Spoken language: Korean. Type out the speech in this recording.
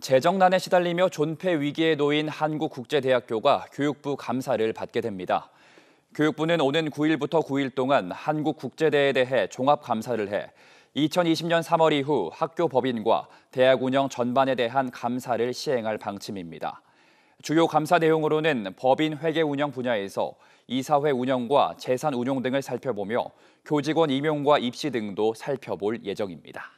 재정난에 시달리며 존폐 위기에 놓인 한국국제대학교가 교육부 감사를 받게 됩니다. 교육부는 오는 9일부터 9일 동안 한국국제대에 대해 종합감사를 해 2020년 3월 이후 학교 법인과 대학 운영 전반에 대한 감사를 시행할 방침입니다. 주요 감사 내용으로는 법인 회계 운영 분야에서 이사회 운영과 재산 운용 등을 살펴보며 교직원 임용과 입시 등도 살펴볼 예정입니다.